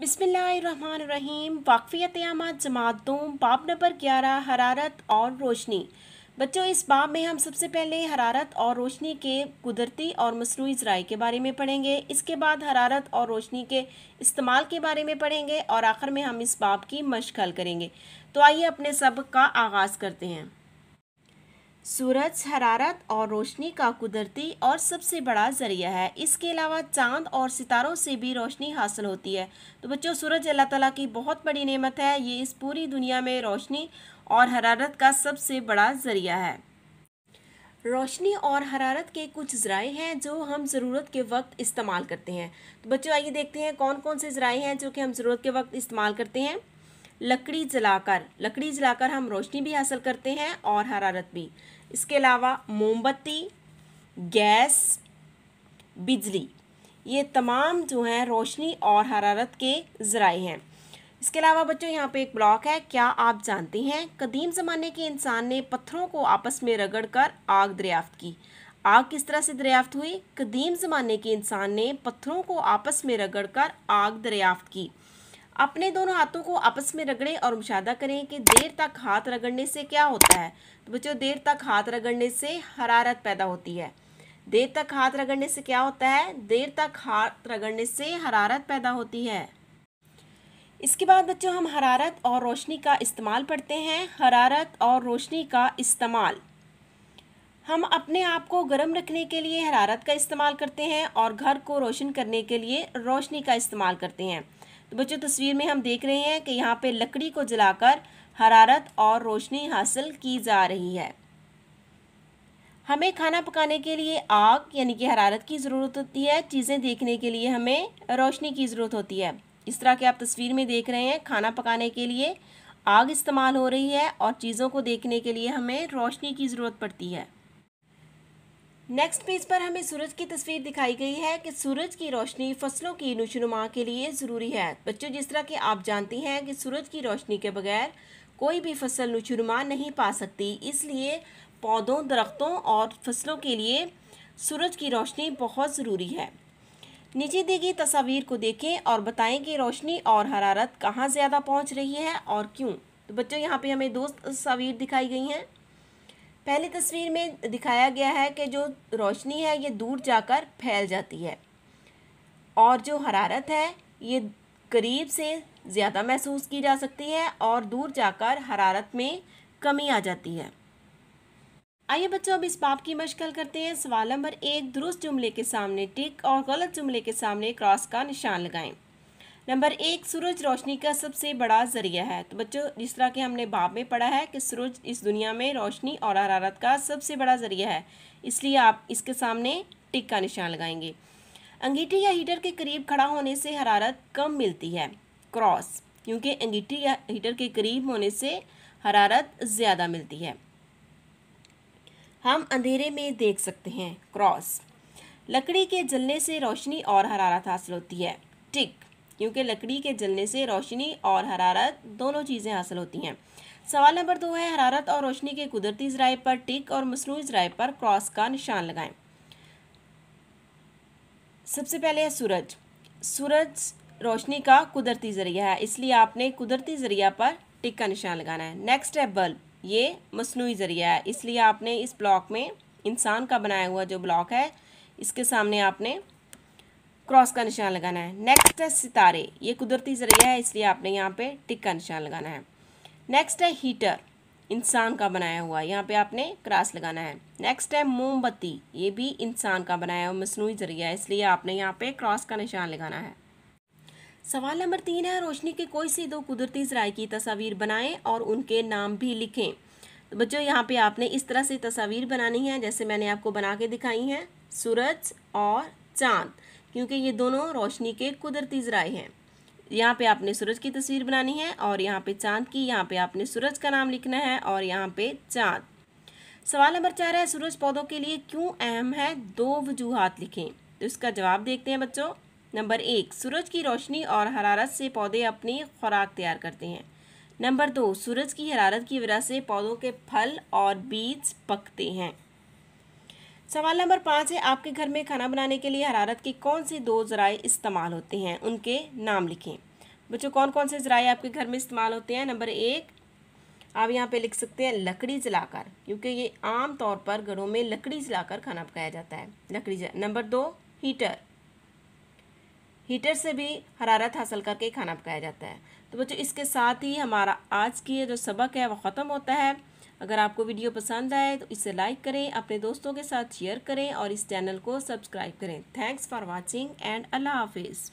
बिसमीम वाकफ़ियत आमा जमात दोम बाब नंबर ग्यारह हरारत और रोशनी बच्चों इस बाब में हम सबसे पहले हरारत और रोशनी के कुदरती और मसनू ज़राए के बारे में पढ़ेंगे इसके बाद हरारत और रोशनी के इस्तेमाल के बारे में पढ़ेंगे और आखिर में हम इस बाब की मशक हल करेंगे तो आइए अपने सबक का आगाज़ करते हैं सूरज हरारत और रोशनी का कुदरती और सबसे बड़ा ज़रिया है इसके अलावा चांद और सितारों से भी रोशनी हासिल होती है तो बच्चों सूरज अल्लाह ताला की बहुत बड़ी नेमत है ये इस पूरी दुनिया में रोशनी और हरारत का सबसे बड़ा ज़रिया है रोशनी और हरारत के कुछ ज़राए हैं जो हम ज़रूरत के वक्त इस्तेमाल करते हैं तो बच्चों आइए देखते हैं कौन कौन से ज़राए हैं जो कि हम ज़रूरत के वक्त इस्तेमाल करते हैं लकड़ी जलाकर लकड़ी जलाकर हम रोशनी भी हासिल करते हैं और हरारत भी इसके अलावा मोमबत्ती गैस बिजली ये तमाम जो हैं रोशनी और हरारत के ज़राए हैं इसके अलावा बच्चों यहाँ पे एक ब्लॉक है क्या आप जानते हैं कदीम ज़माने के इंसान ने पत्थरों को आपस में रगड़ कर आग दरियाफ्त की आग किस तरह से दरियाफ्त हुई कदीम ज़माने के इंसान ने पत्थरों को आपस में रगड़ कर आग दरियाफ्त की अपने दोनों हाथों को आपस में रगड़ें और मुशादा करें कि देर तक हाथ रगड़ने से क्या होता है तो बच्चों देर तक हाथ रगड़ने से हरारत पैदा होती है देर तक हाथ रगड़ने से क्या होता है देर तक हाथ रगड़ने से हरारत पैदा होती है इसके बाद बच्चों हम हरारत और रोशनी का इस्तेमाल पढ़ते हैं हरारत और रोशनी का इस्तेमाल हम अपने आप को गर्म रखने के लिए हरारत का इस्तेमाल करते हैं और घर को रोशन करने के लिए रोशनी का इस्तेमाल करते हैं तो बच्चों तस्वीर में हम देख रहे हैं कि यहाँ पे लकड़ी को जलाकर हरारत और रोशनी हासिल की जा रही है हमें खाना पकाने के लिए आग यानी कि हरारत की ज़रूरत होती है चीज़ें देखने के लिए हमें रोशनी की ज़रूरत होती है इस तरह के आप तस्वीर में देख रहे हैं खाना पकाने के लिए आग इस्तेमाल हो रही है और चीज़ों को देखने के लिए हमें रोशनी की ज़रूरत पड़ती है नेक्स्ट पेज पर हमें सूरज की तस्वीर दिखाई गई है कि सूरज की रोशनी फसलों की नुशनुमा के लिए ज़रूरी है बच्चों जिस तरह की आप जानती हैं कि सूरज की रोशनी के बगैर कोई भी फसल नुशनुमा नहीं पा सकती इसलिए पौधों दरख्तों और फसलों के लिए सूरज की रोशनी बहुत ज़रूरी है नीचे दी गई तस्वीर को देखें और बताएं कि रोशनी और हरारत कहाँ ज़्यादा पहुँच रही है और क्यों तो बच्चों यहाँ पे हमें दो तस्वीर दिखाई गई हैं पहली तस्वीर में दिखाया गया है कि जो रोशनी है ये दूर जाकर फैल जाती है और जो हरारत है ये करीब से ज़्यादा महसूस की जा सकती है और दूर जाकर हरारत में कमी आ जाती है आइए बच्चों अब इस बाप की मशकल करते हैं सवाल नंबर एक दुरुस्त जुमले के सामने टिक और गलत जुमले के सामने क्रॉस का निशान लगाएं नंबर एक सूरज रोशनी का सबसे बड़ा ज़रिया है तो बच्चों जिस तरह के हमने बाब में पढ़ा है कि सूरज इस दुनिया में रोशनी और हरारत का सबसे बड़ा ज़रिया है इसलिए आप इसके सामने टिक का निशान लगाएंगे अंगीठी या हीटर के करीब खड़ा होने से हरारत कम मिलती है क्रॉस क्योंकि अंगीठी या हीटर के करीब होने से हरारत ज़्यादा मिलती है हम अंधेरे में देख सकते हैं क्रॉस लकड़ी के जलने से रोशनी और हरारत हासिल होती है टिक क्योंकि लकड़ी के जलने से रोशनी और हरारत दोनों चीज़ें हासिल होती हैं सवाल नंबर दो है हरारत और रोशनी के कुदरती ज़राए पर टिक और मसनू ज़राए पर क्रॉस का निशान लगाएं सबसे पहले है सूरज सूरज रोशनी का कुदरती ज़रिया है इसलिए आपने कुदरती ज़रिया पर टिक का निशान लगाना है नेक्स्ट है बल्ब ये मसनू ज़रिया है इसलिए आपने इस ब्लॉक में इंसान का बनाया हुआ जो ब्लॉक है इसके सामने आपने क्रॉस का निशान लगाना है नेक्स्ट है सितारे ये कुदरती ज़रिया है इसलिए आपने यहाँ पे टिक का निशान लगाना है नेक्स्ट है हीटर इंसान का बनाया हुआ यहाँ पे आपने क्रॉस लगाना है नेक्स्ट है मोमबत्ती ये भी इंसान का बनाया हुआ मसनू ज़रिया है इसलिए आपने यहाँ पे क्रॉस का निशान लगाना है सवाल नंबर तीन है रोशनी के कोई से दो कुदरती ज़राए की तस्वीर बनाएं और उनके नाम भी लिखें तो बच्चों यहाँ पे आपने इस तरह से तस्वीर बनानी है जैसे मैंने आपको बना के दिखाई हैं सूरज और चाँद क्योंकि ये दोनों रोशनी के कुदरती ज़राए हैं यहाँ पे आपने सूरज की तस्वीर बनानी है और यहाँ पे चांद की यहाँ पे आपने सूरज का नाम लिखना है और यहाँ पे चांद सवाल नंबर चार है सूरज पौधों के लिए क्यों अहम है दो वजूहत लिखें तो इसका जवाब देखते हैं बच्चों नंबर एक सूरज की रोशनी और हरारत से पौधे अपनी खुराक तैयार करते हैं नंबर दो सूरज की हरारत की वजह से पौधों के फल और बीज पकते हैं सवाल नंबर पाँच है आपके घर में खाना बनाने के लिए हरारत के कौन से दो ज़राए इस्तेमाल होते हैं उनके नाम लिखें बच्चों कौन कौन से ज़राए आपके घर में इस्तेमाल होते हैं नंबर एक आप यहाँ पे लिख सकते हैं लकड़ी जलाकर क्योंकि ये आम तौर पर घरों में लकड़ी जलाकर खाना पकाया जाता है लकड़ी जला नंबर दो हीटर हीटर से भी हरारत हासिल करके खाना पकाया जाता है तो बच्चों इसके साथ ही हमारा आज की जो सबक है वो ख़त्म होता है अगर आपको वीडियो पसंद आए तो इसे लाइक करें अपने दोस्तों के साथ शेयर करें और इस चैनल को सब्सक्राइब करें थैंक्स फॉर वॉचिंग एंड अल्लाह हाफिज़